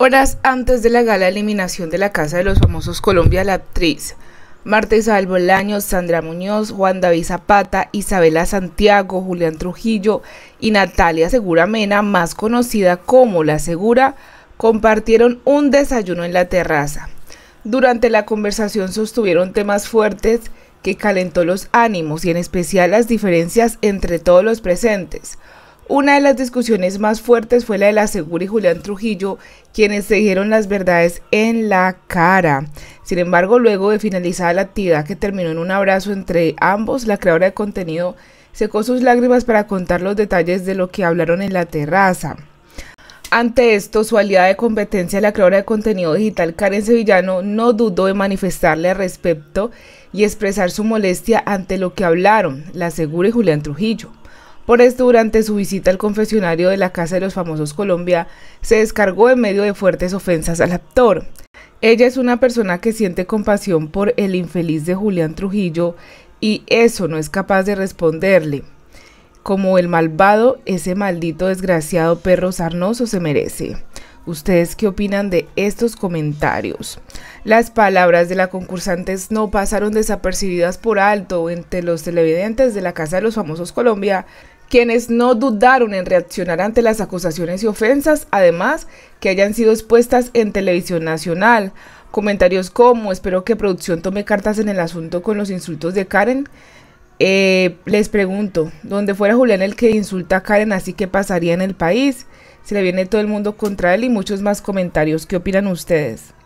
Horas antes de la gala de eliminación de la Casa de los Famosos Colombia, la actriz Marta Isabel Bolaños, Sandra Muñoz, Juan David Zapata, Isabela Santiago, Julián Trujillo y Natalia Segura Mena, más conocida como La Segura, compartieron un desayuno en la terraza. Durante la conversación sostuvieron temas fuertes que calentó los ánimos y en especial las diferencias entre todos los presentes. Una de las discusiones más fuertes fue la de la Segura y Julián Trujillo, quienes se dijeron las verdades en la cara. Sin embargo, luego de finalizada la actividad que terminó en un abrazo entre ambos, la creadora de contenido secó sus lágrimas para contar los detalles de lo que hablaron en la terraza. Ante esto, su aliada de competencia, la creadora de contenido digital Karen Sevillano, no dudó de manifestarle al respecto y expresar su molestia ante lo que hablaron la Segura y Julián Trujillo. Por esto, durante su visita al confesionario de la Casa de los Famosos Colombia, se descargó en medio de fuertes ofensas al actor. Ella es una persona que siente compasión por el infeliz de Julián Trujillo y eso no es capaz de responderle. Como el malvado, ese maldito desgraciado perro sarnoso se merece. ¿Ustedes qué opinan de estos comentarios? Las palabras de la concursante no pasaron desapercibidas por alto entre los televidentes de la Casa de los Famosos Colombia, quienes no dudaron en reaccionar ante las acusaciones y ofensas, además que hayan sido expuestas en televisión nacional. Comentarios como, espero que producción tome cartas en el asunto con los insultos de Karen. Eh, les pregunto, ¿Dónde fuera Julián el que insulta a Karen, así que pasaría en el país. Se le viene todo el mundo contra él y muchos más comentarios. ¿Qué opinan ustedes?